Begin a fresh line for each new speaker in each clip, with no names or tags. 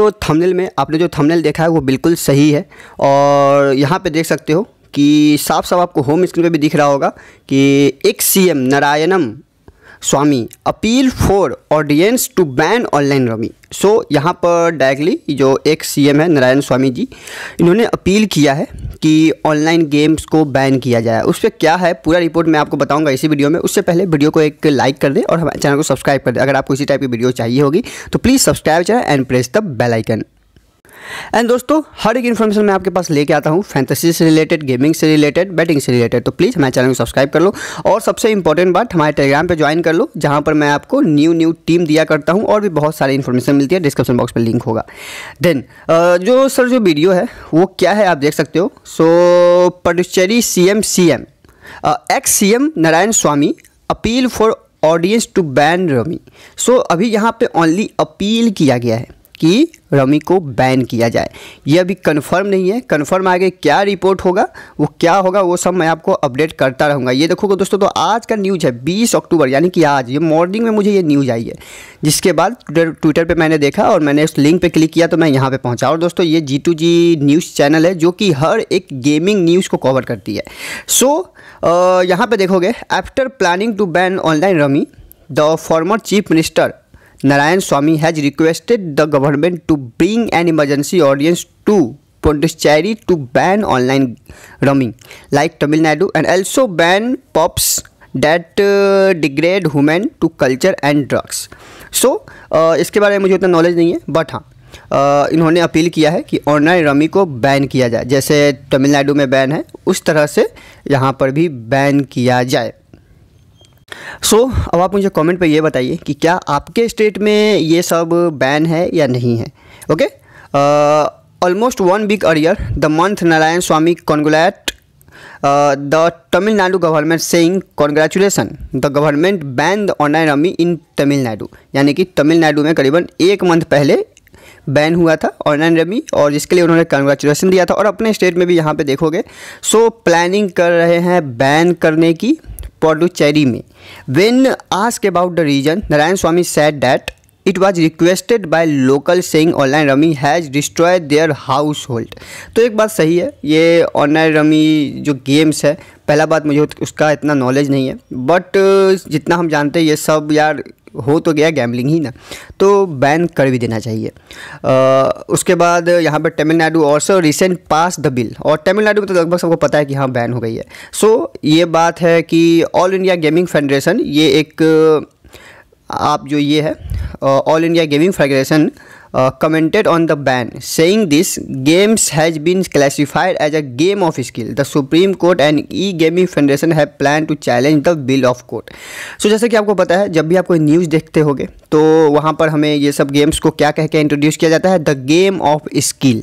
जो थंबनेल में आपने जो थंबनेल देखा है वो बिल्कुल सही है और यहाँ पे देख सकते हो कि साफ साफ आपको होम स्क्रीन पे भी दिख रहा होगा कि एक C M Narayanam Swamy appeal for audience to ban online rummy so यहाँ पर डायरेक्टली जो एक सीएम है नारायण स्वामी जी इन्होंने अपील किया है कि ऑनलाइन गेम्स को बैन किया जाए उस पर क्या है पूरा रिपोर्ट मैं आपको बताऊंगा इसी वीडियो में उससे पहले वीडियो को एक लाइक कर दें और हमारे चैनल को सब्सक्राइब कर दें अगर आपको इसी टाइप की वीडियो चाहिए होगी तो please subscribe channel and press the bell icon and दोस्तों हर एक इन्फॉर्मेशन मैं आपके पास लेके आता हूँ फैंटेसी से रिलेटेड गेमिंग से रिलेटेड बैटिंग से रिलेटेड तो प्लीज़ हमारे चैनल को सब्सक्राइब कर लो और सबसे इंपॉर्टेंट बात हमारे टेलीग्राम पर ज्वाइन कर लो जहाँ पर मैं आपको न्यू न्यू टीम दिया करता हूँ और भी बहुत सारी इन्फॉर्मेशन मिलती है डिस्क्रिप्शन बॉक्स पर लिंक होगा देन जो सर जो वीडियो है वो क्या है आप देख सकते हो so Puducherry C M C M ex C M Narayan Swamy appeal for audience to ban rummy so अभी यहाँ पे ओनली अपील किया गया है कि रमी को बैन किया जाए ये अभी कन्फर्म नहीं है कन्फर्म आगे क्या रिपोर्ट होगा वो क्या होगा वो सब मैं आपको अपडेट करता रहूँगा ये देखोगे दोस्तों तो आज का न्यूज़ है 20 अक्टूबर यानी कि आज ये मॉर्निंग में मुझे ये न्यूज़ आई है जिसके बाद ट्विटर पे मैंने देखा और मैंने उस लिंक पे क्लिक किया तो मैं यहाँ पर पहुँचा और दोस्तों ये G two G news channel है जो कि हर एक गेमिंग न्यूज़ को कवर करती है सो यहाँ पर देखोगे after planning to ban online rummy the former chief minister Narayan Swamy has requested the government to bring an emergency audience to Pondicherry to ban online rumming like Tamil Nadu and also ban pops that degrade human to culture and drugs so इसके बारे में मुझे उतना knowledge नहीं है but हाँ uh, इन्होंने appeal किया है कि ऑनलाइन रमी को बैन किया जाए जैसे तमिलनाडु में बैन है उस तरह से यहाँ पर भी बैन किया जाए सो so, अब आप मुझे कमेंट पे ये बताइए कि क्या आपके स्टेट में ये सब बैन है या नहीं है okay almost one week earlier the month Narayan Swamy congratulate the Tamil Nadu government saying congratulation the government ban the online rummy in Tamil Nadu यानी कि तमिलनाडु में करीबन एक मंथ पहले बैन हुआ था ऑनलाइन रमी और जिसके लिए उन्होंने कॉन्ग्रेचुलेसन दिया था और अपने स्टेट में भी यहाँ पे देखोगे सो so, प्लानिंग कर रहे हैं बैन करने की पॉडुचेरी में when ask about the reason Narayan Swamy said that it was requested by local saying online rummy has destroy their household तो एक बात सही है ये ऑनलाइन रमी जो गेम्स है पहला बात मुझे उसका इतना नॉलेज नहीं है बट जितना हम जानते हैं ये सब यार हो तो गया गैमलिंग ही ना तो बैन कर भी देना चाहिए आ, उसके बाद यहाँ पर Tamil Nadu also recent pass the bill और तमिलनाडु में तो लगभग सबको पता है कि हाँ बैन हो गई है सो ये बात है कि ऑल इंडिया गेमिंग फेडरेशन ये एक आप जो ये है all India gaming federation commented on the ban saying this games has been classified as a game of skill the supreme court and E gaming federation have plan to challenge the bill of court so जैसे कि आपको पता है जब भी आप कोई news देखते होगे तो वहाँ पर हमें ये सब गेम्स को क्या कह के इंट्रोड्यूस किया जाता है the game of skill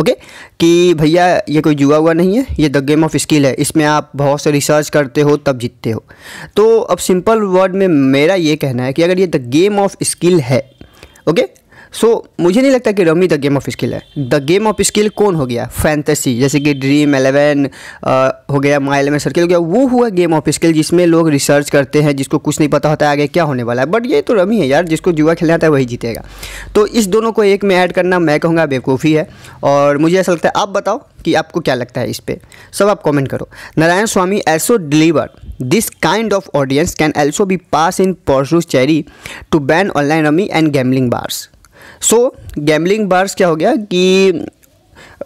okay कि भैया ये कोई जुआ हुआ नहीं है ये द गेम ऑफ स्किल है इसमें आप बहुत से रिसर्च करते हो तब जीतते हो तो अब सिंपल वर्ड में मेरा ये कहना है कि अगर ये द गेम ऑफ स्किल है ओके सो so, मुझे नहीं लगता कि rummy the game of skill है द गेम ऑफ स्किल कौन हो गया फैंटेसी जैसे कि ड्रीम एलेवन हो गया माई एलेवन सर्किल हो गया वो हुआ गेम ऑफ स्किल जिसमें लोग रिसर्च करते हैं जिसको कुछ नहीं पता होता है आगे क्या होने वाला है बट ये तो रमी है यार जिसको जुआ खेलना आता है वही जीतेगा तो इस दोनों को एक में ऐड करना मैं कहूँगा बेवकूफ़ी है और मुझे ऐसा लगता है आप बताओ कि आपको क्या लगता है इस पर सब आप कॉमेंट करो Narayan Swamy also deliver this kind of audience can also be pass in Puducherry to ban online rummy and gambling bars so gambling bars क्या हो गया कि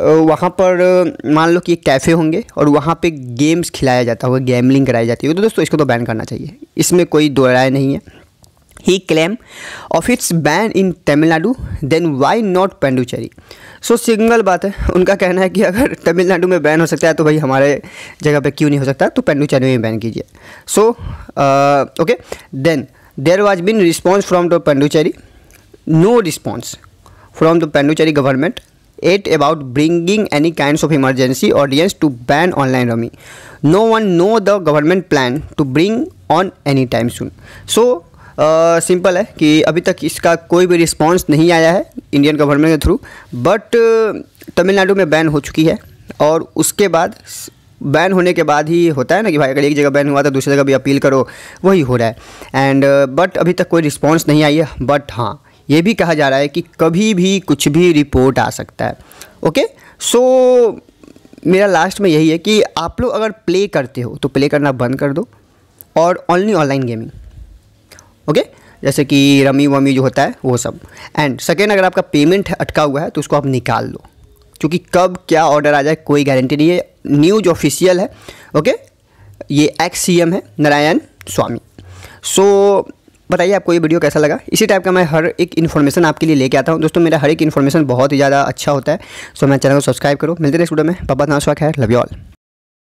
वहाँ पर मान लो कि कैफ़े होंगे और वहाँ पे गेम्स खिलाया जाता होगा गैमलिंग कराई जाती होगी तो दोस्तों इसको तो बैन करना चाहिए इसमें कोई दो राय नहीं है ही claim of its ban in Tamil Nadu then why not Puducherry so single बात है उनका कहना है कि अगर तमिलनाडु में बैन हो सकता है तो भाई हमारे जगह पे क्यों नहीं हो सकता तो पेंडुचेरी में बैन कीजिए so okay then there was been response from to Puducherry no response from the Pondicherry government it about bringing any kinds of emergency audience to ban online rummy no one know the government plan to bring on any time soon so simple uh, है कि अभी तक इसका कोई भी response नहीं आया है इंडियन गवर्नमेंट के थ्रू बट तमिलनाडु में बैन हो चुकी है और उसके बाद बैन होने के बाद ही होता है ना कि भाई अगर एक जगह बैन हुआ तो दूसरी जगह भी अपील करो वही हो रहा है एंड बट uh, अभी तक कोई रिस्पांस नहीं आई है बट हाँ ये भी कहा जा रहा है कि कभी भी कुछ भी रिपोर्ट आ सकता है ओके सो मेरा लास्ट में यही है कि आप लोग अगर प्ले करते हो तो प्ले करना बंद कर दो और ओनली ऑनलाइन गेमिंग ओके जैसे कि रमी वमी जो होता है वो सब एंड सेकेंड अगर आपका पेमेंट अटका हुआ है तो उसको आप निकाल दो क्योंकि कब क्या ऑर्डर आ जाए कोई गारंटी नहीं है न्यूज ऑफिशियल है ओके ये एक्स सी एम है नारायण स्वामी सो so, बताइए आपको ये वीडियो कैसा लगा इसी टाइप का मैं हर एक इन्फॉर्मेशन आपके लिए लेके आता हूँ दोस्तों मेरा हर एक इन्फॉर्मेशन बहुत ही ज़्यादा अच्छा होता है सो मैं चैनल को सब्सक्राइब करो मिलते हैं इस वीडियो में पापा नाम स्वाक है लव यू ऑल